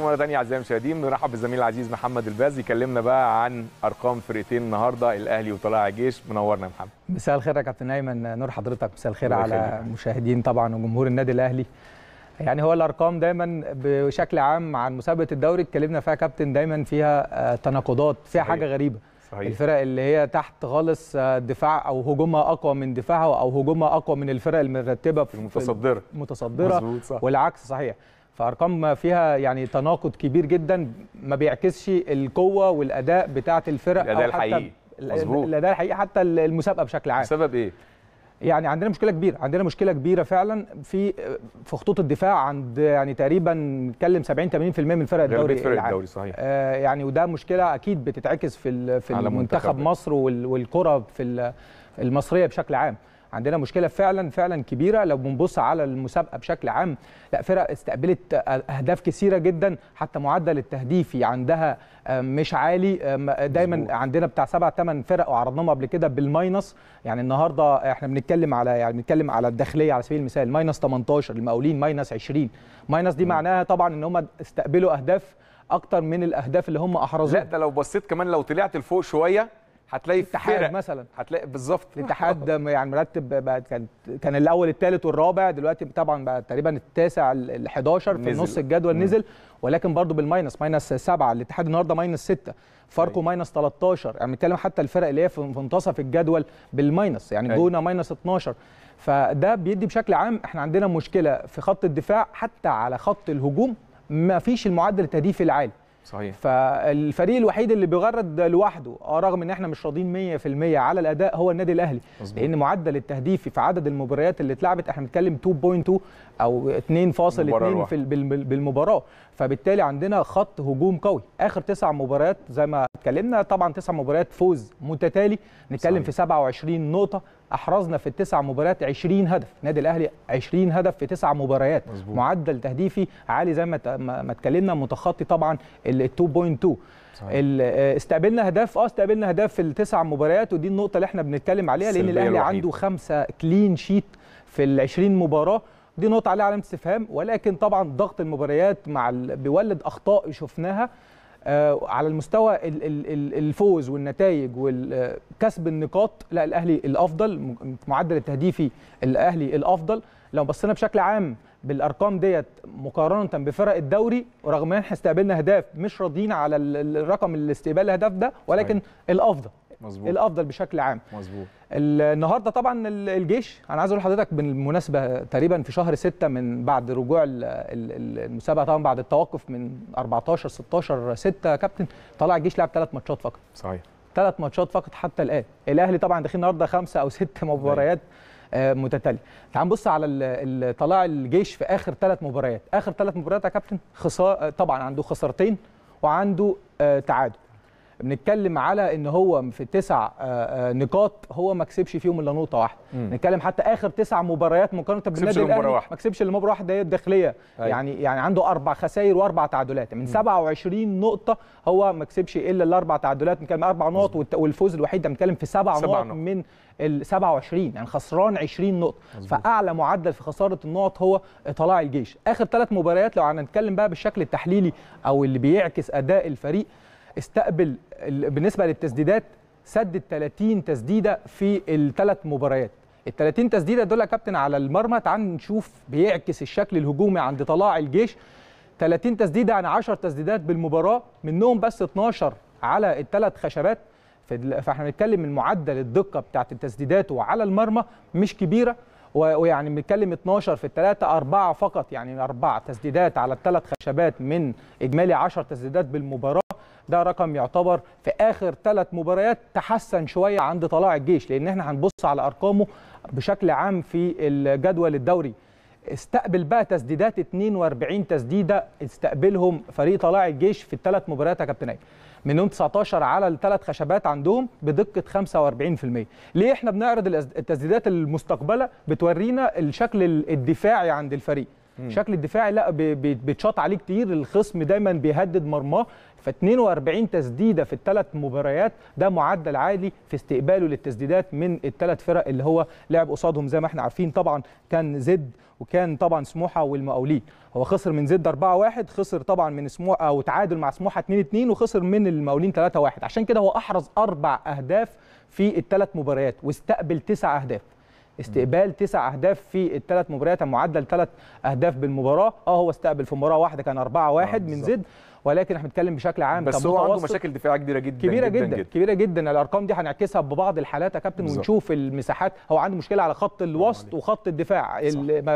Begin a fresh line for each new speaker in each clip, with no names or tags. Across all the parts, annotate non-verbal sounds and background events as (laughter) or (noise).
مره ثانيه اعزائي المشاهدين بنرحب بالزميل العزيز محمد الباز يكلمنا بقى عن ارقام فرقتين النهارده الاهلي وطلائع الجيش منورنا يا محمد مساء الخير يا كابتن ايمن نور حضرتك مساء الخير على مشاهدين طبعا وجمهور النادي الاهلي يعني هو الارقام دايما بشكل عام عن مسابقه الدوري اتكلمنا فيها كابتن دايما فيها آه، تناقضات فيها صحيح. حاجه غريبه صحيح. الفرق اللي هي تحت خالص آه، دفاع او هجومها اقوى من دفاعها او هجومها اقوى من الفرق المرتبه في المتصدره المتصدره والعكس صحيح فارقام فيها يعني تناقض كبير جدا ما بيعكسش القوه والاداء بتاعه الفرق الاداء الحقيقي مظبوط الاداء الحقيقي حتى المسابقه بشكل عام السبب ايه يعني عندنا مشكله كبيره عندنا مشكله كبيره فعلا في في خطوط الدفاع عند يعني تقريبا نتكلم 70 80% من فرق الدوري فرق الدوري صحيح آه يعني وده مشكله اكيد بتتعكس في في منتخب مصر والكره في المصريه بشكل عام عندنا مشكله فعلا فعلا كبيره لو بنبص على المسابقه بشكل عام لا فرق استقبلت اهداف كثيره جدا حتى معدل التهديفي عندها آه، مش عالي آه، دايما عندنا بتاع سبع ثمان فرق وعرضناهم قبل كده بالماينص يعني النهارده احنا بنتكلم على يعني بنتكلم على الداخليه على سبيل المثال ماينس 18 المقاولين ماينس 20 ماينس دي معناها طبعا ان هم استقبلوا اهداف اكتر من الاهداف اللي هم احرزوها لا ده لو بصيت كمان لو طلعت لفوق شويه هتلاقي الاتحاد مثلا هتلاقي بالظبط الاتحاد يعني مرتب بقى كان كان الاول الثالث والرابع دلوقتي طبعا بقى تقريبا التاسع ال 11 في نص الجدول نزل ولكن برضه بالماينس ماينس 7 الاتحاد النهارده ماينس 6 فاركو أيه. ماينس 13 يعني بنتكلم حتى الفرق اللي هي في منتصف الجدول بالماينس يعني أيه. جونا ماينس 12 فده بيدي بشكل عام احنا عندنا مشكله في خط الدفاع حتى على خط الهجوم ما فيش المعدل التهديفي العالي صحيح فالفريق الوحيد اللي بيغرد لوحده اه رغم ان احنا مش راضيين 100% على الاداء هو النادي الاهلي مزبوط. لان معدل التهديف في عدد المباريات اللي اتلعبت احنا بنتكلم 2.2 او 2.2 بالمباراه فبالتالي عندنا خط هجوم قوي اخر تسع مباريات زي ما اتكلمنا طبعا تسع مباريات فوز متتالي نتكلم صحيح. في 27 نقطه احرزنا في التسع مباريات 20 هدف نادي الاهلي 20 هدف في تسع مباريات مزبوط. معدل تهديفي عالي زي ما ما اتكلمنا متخطي طبعا ال 2.2 استقبلنا اهداف اه استقبلنا اهداف آه، في التسع مباريات ودي النقطه اللي احنا بنتكلم عليها لان الاهلي الوحيد. عنده خمسه كلين شيت في ال 20 مباراه دي نقطه عليها علامه استفهام ولكن طبعا ضغط المباريات مع ال... بيولد اخطاء شفناها آه، على المستوى الفوز والنتائج وكسب النقاط لا الاهلي الافضل معدل التهديفي الاهلي الافضل لو بصينا بشكل عام بالارقام ديت مقارنه بفرق الدوري رغم ان احنا استقبلنا اهداف مش راضيين على الرقم اللي استقبال الاهداف ده ولكن الافضل مظبوط الافضل بشكل عام مظبوط النهارده طبعا الجيش انا عايز اقول لحضرتك بالمناسبه تقريبا في شهر 6 من بعد رجوع المسابقه طبعا بعد التوقف من 14 16 6 كابتن طلع الجيش لعب ثلاث ماتشات فقط صحيح ثلاث ماتشات فقط حتى الان الاهلي طبعا داخل النهارده خمسه او ست (laughs) مباريات آه، متتاليه تعال نبص على طلع الجيش في اخر ثلاث مباريات اخر ثلاث مباريات يا كابتن خساره طبعا عنده خسارتين وعنده آه، تعادل بنتكلم على ان هو في تسع آه، آه، نقاط هو ما كسبش فيهم الا نقطه واحده بنتكلم حتى اخر تسع مباريات مقارنه بالنادي الاهلي ما كسبش الا مباراه واحده هي الداخليه طيب. يعني يعني عنده اربع خسائر واربع تعادلات من 27 نقطه هو ما كسبش الا الاربع تعادلات بنتكلم اربع نقط والفوز الوحيد ده بنتكلم في سبع نقط من ال 27 يعني خسران 20 نقطه مزبوط. فاعلى معدل في خساره النقط هو طلاع الجيش اخر ثلاث مباريات لو هنتكلم بقى بالشكل التحليلي او اللي بيعكس اداء الفريق استقبل بالنسبه للتسديدات سدد 30 تسديده في الثلاث مباريات ال 30 تسديده دول يا كابتن على المرمى تعال نشوف بيعكس الشكل الهجومي عند طلاع الجيش 30 تسديده عن يعني 10 تسديدات بالمباراه منهم بس 12 على الثلاث خشبات فاحنا بنتكلم من معدل الدقه بتاعت التسديدات وعلى المرمى مش كبيره ويعني بنتكلم 12 في الثلاثه أربعة فقط يعني أربعة تسديدات على الثلاث خشبات من اجمالي 10 تسديدات بالمباراه ده رقم يعتبر في اخر ثلاث مباريات تحسن شويه عند طلاع الجيش لان احنا هنبص على ارقامه بشكل عام في الجدول الدوري استقبل بقى تسديدات 42 تسديده استقبلهم فريق طلاع الجيش في الثلاث مباريات يا كابتن منهم 19 على الثلاث خشبات عندهم بدقه 45% ليه احنا بنعرض التسديدات المستقبله بتورينا الشكل الدفاعي عند الفريق شكل الدفاعي لا بيتشاط عليه كتير الخصم دايما بيهدد مرماه ف42 تسديده في الثلاث مباريات ده معدل عالي في استقباله للتسديدات من الثلاث فرق اللي هو لعب قصادهم زي ما احنا عارفين طبعا كان زد وكان طبعا سموحه والمقاولين هو خسر من زد 4-1 خسر طبعا من سموحه آه، او تعادل مع سموحه 2-2 وخسر من المقاولين 3-1 عشان كده هو احرز اربع اهداف في الثلاث مباريات واستقبل تسع اهداف استقبال تسع اهداف في الثلاث مباريات معدل ثلاث اهداف بالمباراه اه هو استقبل في مباراه واحده كان 4-1 آه، من زد ولكن احنا بنتكلم بشكل عام بس هو عنده مشاكل دفاعيه كبيره جدا كبيره جدا, جدا, جدا. كبيره جدا الارقام دي هنعكسها ببعض الحالات يا كابتن ونشوف المساحات هو عنده مشكله على خط الوسط وخط الدفاع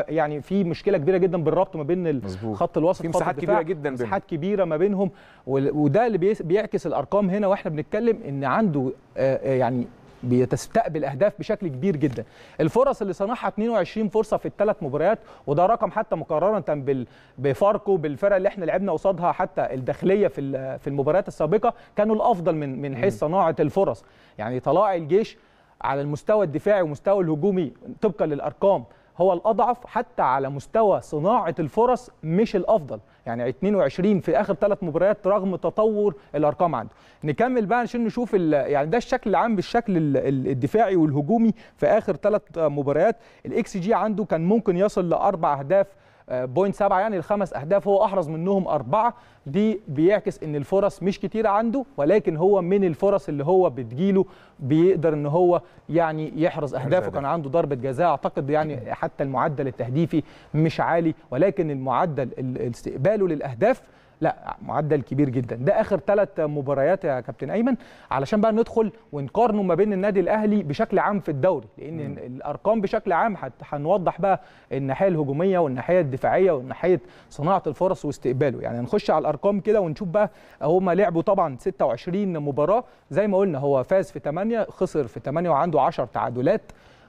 يعني في مشكله كبيره جدا بالربط ما بين خط الوسط وخط مساحات كبيره جدا مساحات كبيره ما بينهم وده اللي بيعكس الارقام هنا واحنا بنتكلم ان عنده آه، آه، يعني بيستقبل اهداف بشكل كبير جدا الفرص اللي صنعها 22 فرصه في الثلاث مباريات وده رقم حتى مقارنه بال... بفاركو بالفرق اللي احنا لعبنا قصادها حتى الداخليه في في المباريات السابقه كانوا الافضل من من حيث صناعه الفرص يعني طلائع الجيش على المستوى الدفاعي ومستوى الهجومي طبقا للارقام هو الأضعف حتى على مستوى صناعة الفرص مش الأفضل يعني 22 في آخر ثلاث مباريات رغم تطور الأرقام عنده نكمل بقى عشان نشوف يعني ده الشكل العام بالشكل الدفاعي والهجومي في آخر ثلاث مباريات الإكس جي عنده كان ممكن يصل لأربع أهداف بوينت سبعة يعني الخمس اهداف هو احرز منهم اربعه دي بيعكس ان الفرص مش كتيره عنده ولكن هو من الفرص اللي هو بتجيله بيقدر ان هو يعني يحرز اهدافه كان عنده ضربه جزاء اعتقد يعني حتى المعدل التهديفي مش عالي ولكن المعدل استقباله للاهداف لا معدل كبير جدا ده اخر ثلاث مباريات يا كابتن ايمن علشان بقى ندخل ونقارنه ما بين النادي الاهلي بشكل عام في الدوري لان م. الارقام بشكل عام هنوضح بقى الناحيه الهجوميه والناحيه الدفاعيه وناحيه صناعه الفرص واستقباله يعني هنخش على الارقام كده ونشوف بقى هما لعبوا طبعا 26 مباراه زي ما قلنا هو فاز في 8 خسر في 8 وعنده 10 تعادلات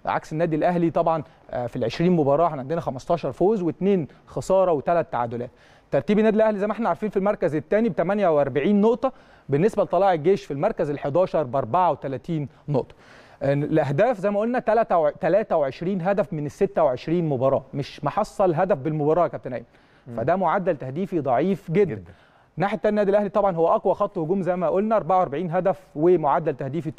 عكس النادي الاهلي طبعا آه، في ال 20 مباراه احنا عندنا 15 فوز واثنين خساره وثلاث تعادلات ترتيب النادي الاهلي زي ما احنا عارفين في المركز الثاني ب 48 نقطه بالنسبه لطلائع الجيش في المركز ال11 ب 34 نقطه آه، الاهداف زي ما قلنا 23 هدف من ال 26 مباراه مش محصل هدف بالمباراه يا كابتن ايمن فده معدل تهديفي ضعيف جدا, جدا. الناحيه الثانيه النادي الاهلي طبعا هو اقوى خط هجوم زي ما قلنا 44 هدف ومعدل تهديفي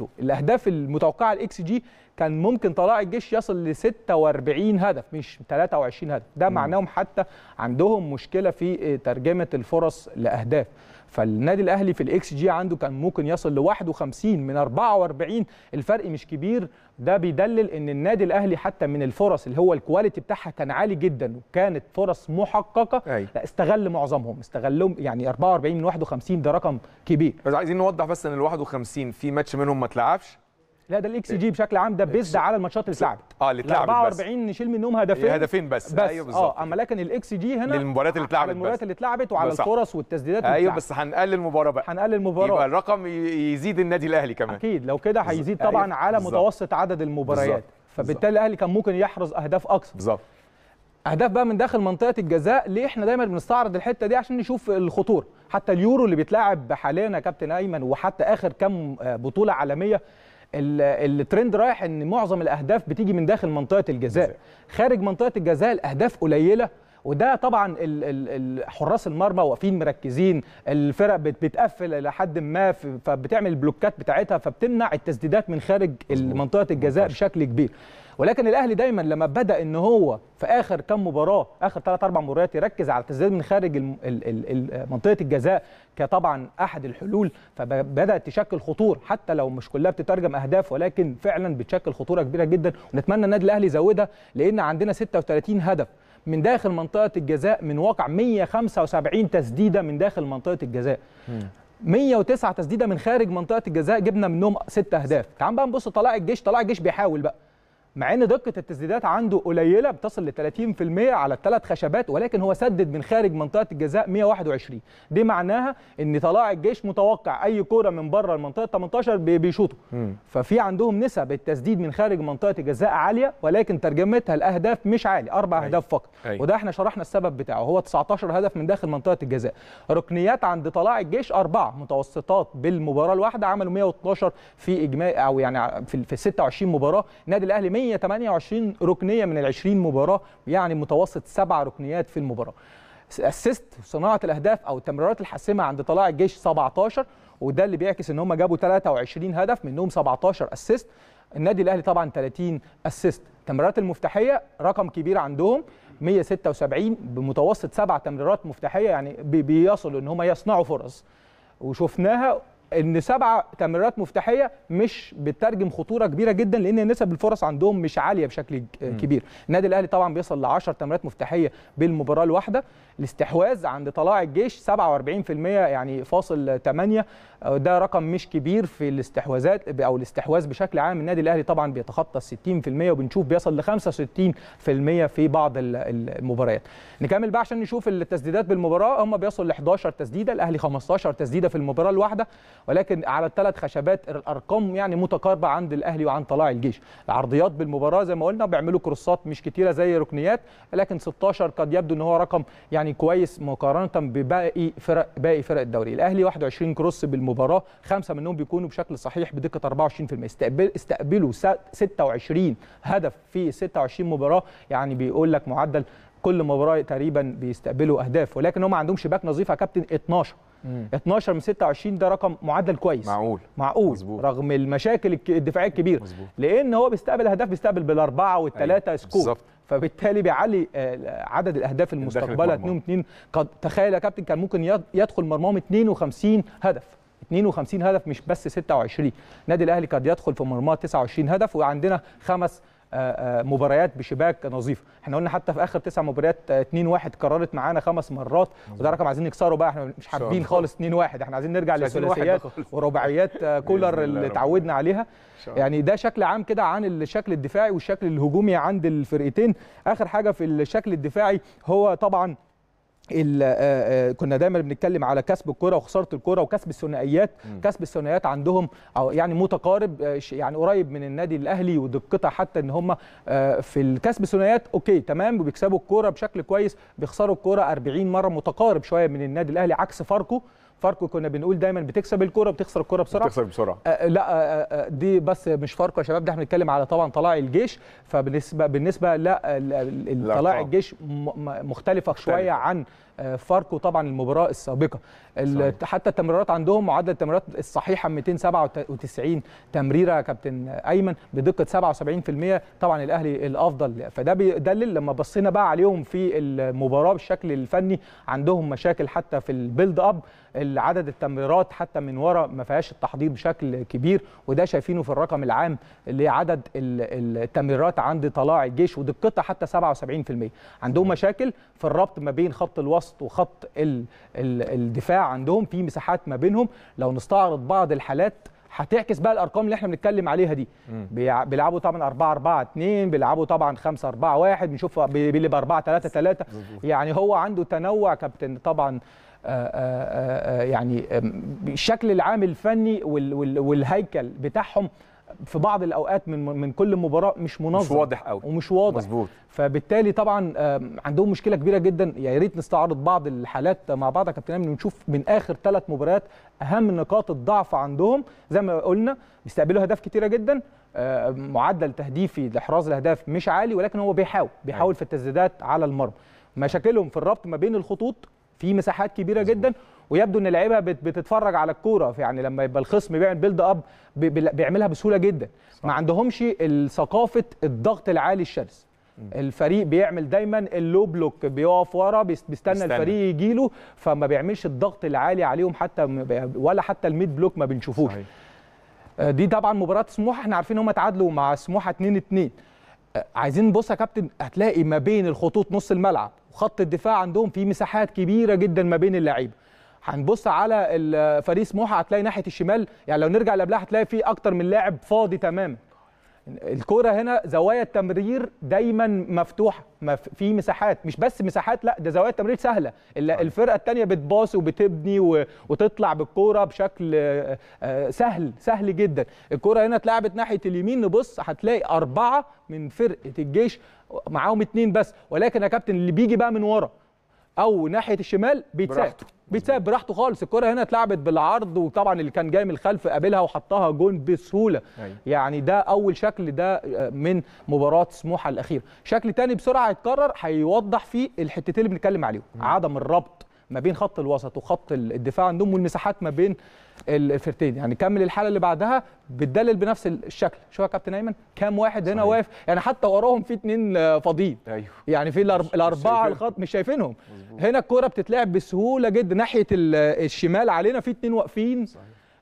2.2 الاهداف المتوقعه الاكس جي كان ممكن طلائع الجيش يصل ل 46 هدف مش 23 هدف ده معناهم حتى عندهم مشكله في ترجمه الفرص لاهداف فالنادي الاهلي في الاكس جي عنده كان ممكن يصل ل 51 من 44 الفرق مش كبير ده بيدلل ان النادي الاهلي حتى من الفرص اللي هو الكواليتي بتاعها كان عالي جدا وكانت فرص محققه أي. لا استغل معظمهم استغلهم يعني 44 من 51 ده رقم كبير بس عايزين نوضح بس ان ال 51 في ماتش منهم ما اتلعبش لا ده الاكس إيه. جي بشكل عام ده بيزد إيه، على الماتشات اللي إيه، اتلعبت اه اللي اتلعبت 44 نشيل منهم هدفين هدفين بس, بس. ايوه آه، بالظبط اه اما لكن الاكس جي هنا للمباريات اللي اتلعبت المباريات اللي اتلعبت وعلى الفرص والتسديدات ايوه بس هنقلل المباراه بقى هنقلل المباراه يبقى الرقم يزيد النادي الاهلي كمان اكيد لو كده هيزيد طبعا أيوة. على متوسط عدد المباريات فبالتالي الاهلي كان ممكن يحرز اهداف اكثر بالظبط اهداف بقى من داخل منطقه الجزاء ليه احنا دايما بنستعرض الحته دي عشان نشوف الخطوره حتى اليورو اللي بيتلعب حاليا يا كابتن ايمن وحتى اخر كام آه، بطوله عالميه الترند رايح ان معظم الاهداف بتيجي من داخل منطقه الجزاء خارج منطقه الجزاء الاهداف قليله وده طبعا حراس المرمى واقفين مركزين الفرق بتقفل الى حد ما فبتعمل البلوكات بتاعتها فبتمنع التسديدات من خارج منطقه الجزاء بشكل كبير ولكن الاهلي دايما لما بدا ان هو في اخر كم مباراه اخر ثلاث اربع مباريات يركز على التسديد من خارج منطقه الجزاء كطبعا احد الحلول فبدات تشكل خطور حتى لو مش كلها بتترجم اهداف ولكن فعلا بتشكل خطوره كبيره جدا ونتمنى النادي الاهلي يزودها لان عندنا 36 هدف من داخل منطقه الجزاء من واقع 175 تسديده من داخل منطقه الجزاء 109 تسديده من خارج منطقه الجزاء جبنا منهم 6 اهداف تعال بقى نبص طلائع الجيش طلائع الجيش بيحاول بقى مع ان دقه التسديدات عنده قليله بتصل ل 30% على الثلاث خشبات ولكن هو سدد من خارج منطقه الجزاء 121 دي معناها ان طلاع الجيش متوقع اي كوره من بره المنطقه 18 بيشوطوا ففي عندهم نسب التسديد من خارج منطقه الجزاء عاليه ولكن ترجمتها الاهداف مش عالي اربع اهداف فقط أي. وده احنا شرحنا السبب بتاعه هو 19 هدف من داخل منطقه الجزاء ركنيات عند طلاع الجيش اربعه متوسطات بالمباراه الواحده عملوا 112 في اجماع او يعني في 26 مباراه النادي الاهلي 128 ركنيه من ال 20 مباراه يعني متوسط سبع ركنيات في المباراه اسيست صناعه الاهداف او التمريرات الحاسمه عند طلاع الجيش 17 وده اللي بيعكس ان هم جابوا 23 هدف منهم 17 اسيست النادي الاهلي طبعا 30 اسيست التمريرات المفتاحيه رقم كبير عندهم 176 بمتوسط سبع تمريرات مفتاحيه يعني بيصلوا ان هم يصنعوا فرص وشفناها ان سبع تمريرات مفتاحيه مش بتترجم خطوره كبيره جدا لان نسب الفرص عندهم مش عاليه بشكل كبير النادي الاهلي طبعا بيصل ل 10 تمريرات مفتاحيه بالمباراه الواحده الاستحواذ عند طلاع الجيش 47% يعني فاصل 8 ده رقم مش كبير في الاستحواذات او الاستحواذ بشكل عام النادي الاهلي طبعا بيتخطى ال 60% وبنشوف بيصل ل 65% في بعض المباريات نكمل بقى عشان نشوف التسديدات بالمباراه هم بيصل ل 11 تسديده الاهلي 15 تسديده في المباراه الواحده ولكن على الثلاث خشبات الارقام يعني متقاربه عند الاهلي وعند طلاع الجيش العرضيات بالمباراه زي ما قلنا بيعملوا كروسات مش كتيره زي ركنيات لكن 16 قد يبدو ان هو رقم يعني كويس مقارنه بباقي فرق باقي فرق الدوري الاهلي 21 كروس بالمباراه خمسه منهم بيكونوا بشكل صحيح بدقه 24% استقبل استقبلوا 26 هدف في 26 مباراه يعني بيقول لك معدل كل مباراه تقريبا بيستقبلوا اهداف ولكن هم ما عندهمش باك نظيف يا كابتن 12 مم. 12 من 26 ده رقم معدل كويس معقول معقول مزبوط. رغم المشاكل الدفاعيه الكبيره مزبوط. لان هو بيستقبل اهداف بيستقبل بالاربعه والثلاثه أيوة. سكور بالزبط. فبالتالي بيعلي آه، عدد الاهداف المستقبله 2 قد تخيل يا كابتن كان ممكن يدخل مرماهم 52 هدف 52 هدف مش بس 26 النادي الاهلي قد يدخل في مرماه 29 هدف وعندنا خمس آه، آه، مباريات بشباك نظيفه احنا قلنا حتى في اخر تسع مباريات 2 آه، 1 كررت معانا خمس مرات وده رقم عايزين نكسره بقى احنا مش حابين خالص 2 1 احنا عايزين نرجع للثلاثيات ورباعيات كولر اللي اتعودنا عليها يعني ده شكل عام كده عن الشكل الدفاعي والشكل الهجومي عند الفرقتين اخر حاجه في الشكل الدفاعي هو طبعا آه، آه، كنا دايما بنتكلم على كسب الكره وخساره الكره وكسب الثنائيات كسب الثنائيات عندهم يعني متقارب آه، يعني قريب من النادي الاهلي ودقتها حتى ان هم في الكسب الثنائيات اوكي تمام وبيكسبوا الكره بشكل كويس بيخسروا الكره 40 مره متقارب شويه من النادي الاهلي عكس فاركو فاركو كنا بنقول دايما بتكسب الكوره بتخسر الكوره بسرعه بتخسر بسرعه آآ آه، آه، لا آآ آه، دي بس مش فاركو يا شباب ده احنا بنتكلم على طبعا طلائع الجيش فبالنسبه بالنسبه لا طلائع الجيش مختلفه شويه عن فاركو طبعا المباراه السابقه حتى التمريرات عندهم معدل التمريرات الصحيحه 297 تمريره يا كابتن ايمن بدقه 77% طبعا الاهلي الافضل فده بيدلل لما بصينا بقى عليهم في المباراه بالشكل الفني عندهم مشاكل حتى في البيلد اب عدد التمريرات حتى من ورا ما فيهاش التحضير بشكل كبير وده شايفينه في الرقم العام لعدد التمريرات عند طلاع الجيش ودقتها حتى 77% عندهم مشاكل في الربط ما بين خط الوسط وخط الدفاع عندهم في مساحات ما بينهم لو نستعرض بعض الحالات هتعكس بقى الارقام اللي احنا بنتكلم عليها دي بيلعبوا طبعا 4 4 2 بيلعبوا طبعا 5 4 1 بنشوف بيلعب 4 3 3 يعني هو عنده تنوع كابتن طبعا آه، آه، آه، يعني الشكل العام الفني والهيكل بتاعهم في بعض الاوقات من من كل مباراه مش منظم مش واضح قوي ومش واضح مظبوط فبالتالي طبعا عندهم مشكله كبيره جدا يا ريت نستعرض بعض الحالات مع بعض يا كابتن امين ونشوف من اخر ثلاث مباريات اهم نقاط الضعف عندهم زي ما قلنا بيستقبلوا اهداف كتيره جدا معدل تهديفي لاحراز الاهداف مش عالي ولكن هو بيحاول بيحاول أيوة. في التسديدات على المرمى مشاكلهم في الربط ما بين الخطوط في مساحات كبيره جدا ويبدو ان اللعيبه بتتفرج على الكوره يعني لما يبقى الخصم بيعمل بيلد اب بيعملها بسهوله جدا صح. ما عندهمش ثقافه الضغط العالي الشرس الفريق بيعمل دايما اللو بلوك بيقف ورا بيستنى الفريق يجي له فما بيعملش الضغط العالي عليهم حتى ولا حتى الميد بلوك ما بنشوفوش صحيح. آه، دي طبعا مباراه سموحه احنا عارفين هم تعادلوا مع سموحه 2 2 عايزين نبص يا كابتن هتلاقي ما بين الخطوط نص الملعب وخط الدفاع عندهم في مساحات كبيره جدا ما بين اللعيبه هنبص على فريق سموحه هتلاقي ناحيه الشمال يعني لو نرجع لقبلها هتلاقي في اكتر من لاعب فاضي تماما الكوره هنا زوايا التمرير دايما مفتوحه في مساحات مش بس مساحات لا ده زوايا التمرير سهله الفرقه التانية بتباص وبتبني وتطلع بالكوره بشكل آه، سهل سهل جدا الكوره هنا اتلعبت ناحيه اليمين نبص هتلاقي اربعه من فرقه الجيش معاهم اتنين بس ولكن يا كابتن اللي بيجي بقى من ورا او ناحيه الشمال بيتساب بيتساب براحته خالص الكره هنا اتلعبت بالعرض وطبعا اللي كان جاي من الخلف قابلها وحطها جون بسهوله أي. أيوة. يعني ده اول شكل ده من مباراه سموحه الاخيره شكل تاني بسرعه يتكرر هيوضح فيه الحتتين اللي بنتكلم عليهم عدم الربط ما بين خط الوسط وخط الدفاع عندهم والمساحات ما بين الفرتين يعني كمل الحاله اللي بعدها بتدلل بنفس الشكل شوف يا كابتن ايمن كام واحد هنا واقف يعني حتى وراهم في اتنين آه، فاضيين ايوه يعني في الاربعه الخط مش شايفينهم هنا الكوره بتتلعب بسهوله جدا ناحيه الشمال علينا في اتنين واقفين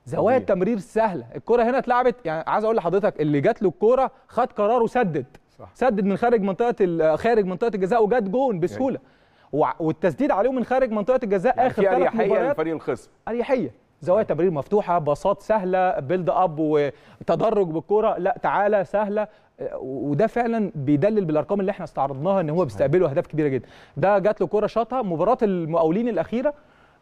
زوايا التمرير سهله الكوره هنا اتلعبت يعني عايز اقول لحضرتك اللي جات له الكوره خد قرار وسدد صح. سدد من خارج منطقه خارج منطقه الجزاء وجات جون بسهوله أيوه. والتسديد عليهم من خارج منطقه الجزاء يعني اخر ثلاث يعني مباريات اريحيه للفريق الخصم اريحيه زوايا آه. تمرير مفتوحه باصات سهله بيلد اب وتدرج بالكوره لا تعالى سهله آه، وده فعلا بيدلل بالارقام اللي احنا استعرضناها ان هو بيستقبله اهداف كبيره جدا ده جات له كوره شاطها مباراه المقاولين الاخيره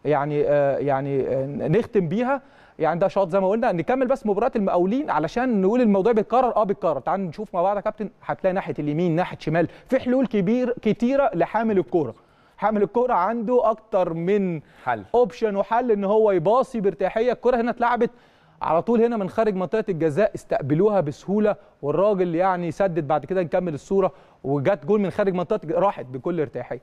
يعني آه يعني آه نختم بيها يعني ده شاط زي ما قلنا نكمل بس مباراه المقاولين علشان نقول الموضوع بيتكرر اه بيتكرر تعال نشوف مع بعض يا كابتن هتلاقي ناحيه اليمين ناحيه شمال في حلول كبير كتيره لحامل الكوره حامل الكوره عنده اكتر من حل اوبشن وحل ان هو يباصي بارتياحيه الكوره هنا اتلعبت على طول هنا من خارج منطقه الجزاء استقبلوها بسهوله والراجل يعني سدد بعد كده نكمل الصوره وجت جول من خارج منطقه راحت بكل ارتياحيه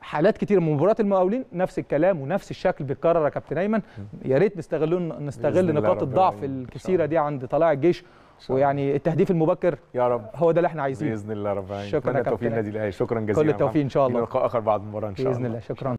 حالات كتير من مباراه المقاولين نفس الكلام ونفس الشكل بيتكرر يا كابتن ايمن يا ريت نستغل نستغل نقاط الضعف الكثيره دي عند طلائع الجيش ويعني التهديف المبكر يا رب هو ده اللي احنا عايزينه باذن الله ربنا شكرا لك التوفيق للنادي الاهلي شكرا جزيلا كل التوفيق ان شاء الله لقاء اخر بعد المباراه ان شاء الله باذن الله شكرا